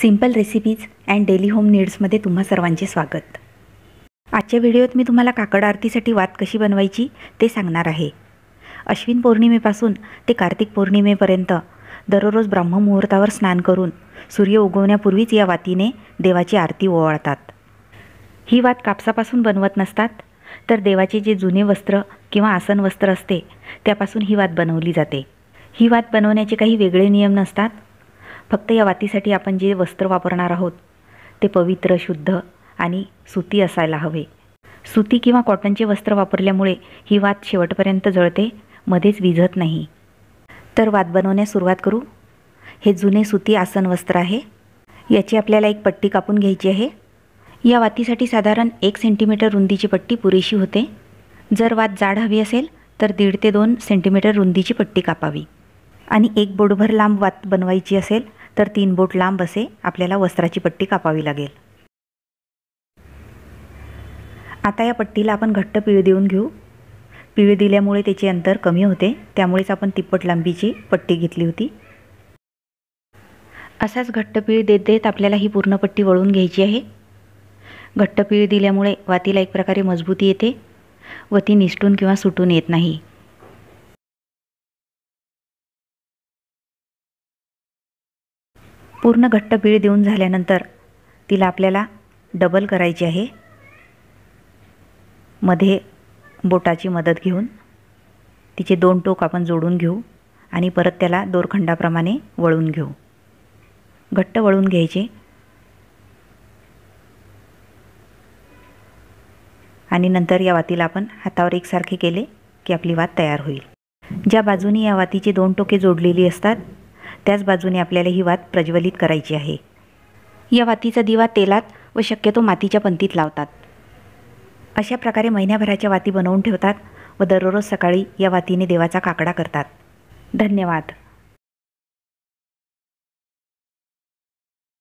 simple recipes and daily home नीड्समध्ये तुम्हा सर्वांचे स्वागत आजच्या व्हिडिओत मी तुम्हाला काकड आरतीसाठी वात कशी बनवायची ते सांगणार आहे अश्विन पौर्णिमेपासून ते कार्तिक पौर्णिमेपर्यंत दररोज ब्राह्ममुहूर्तावर स्नान करून सूर्य उगवण्यापूर्वीच या वातीने देवाची आरती ओवाळतात ही वात कापसापासून बनवत नसतात तर देवाचे जे जुने वस्त्र किंवा आसन वस्त्र असते त्यापासून ही वात बनवली जाते ही वात बनवण्याचे काही वेगळे नियम नसतात फक्त या वातीसाठी आपण जे वस्त्र वापरणार आहोत ते पवित्र शुद्ध आणि सुती असायला हवे सुती किंवा कॉटनचे वस्त्र वापरल्यामुळे ही वात शेवटपर्यंत जळते मध्येच विझत नाही तर वात बनवण्यास सुरुवात करू हे जुने सुती आसन वस्त्र आहे याची आपल्याला एक पट्टी कापून घ्यायची आहे या वातीसाठी साधारण एक सेंटीमीटर रुंदीची पट्टी पुरेशी होते जर वात जाड हवी असेल तर दीड ते दोन सेंटीमीटर रुंदीची पट्टी कापावी आणि एक बोडभर लांब वात बनवायची असेल तर तीन बोट लांब असे आपल्याला वस्त्राची पट्टी कापावी लागेल आता या पट्टीला आपण घट्ट पिळी देऊन घेऊ पिळी दिल्यामुळे त्याचे अंतर कमी होते त्यामुळेच आपण तिप्पट लांबीची पट्टी घेतली होती असाच घट्ट पिळी देत देत आपल्याला ही पूर्ण पट्टी वळून घ्यायची आहे घट्ट पिळी दिल्यामुळे वातीला एक प्रकारे मजबूती येते व ती निसटून किंवा सुटून येत नाही पूर्ण घट्ट बीळ देऊन झाल्यानंतर तिला आपल्याला डबल करायची आहे मध्ये बोटाची मदत घेऊन तिचे दोन टोक आपण जोडून घेऊ आणि परत त्याला दोरखंडाप्रमाणे वळून घेऊ घट्ट वळून घ्यायचे आणि नंतर या वातीला आपण हातावर एकसारखे केले की आपली वात तयार होईल ज्या बाजूनी या वातीचे दोन टोके जोडलेली असतात त्याच बाजूने आपल्याला ही वात प्रज्वलित करायची आहे या वातीचा दिवा तेलात व शक्यतो मातीच्या पंतीत लावतात अशा प्रकारे महिन्याभराच्या वाती बनवून ठेवतात व दररोज सकाळी या वातीने देवाचा काकडा करतात धन्यवाद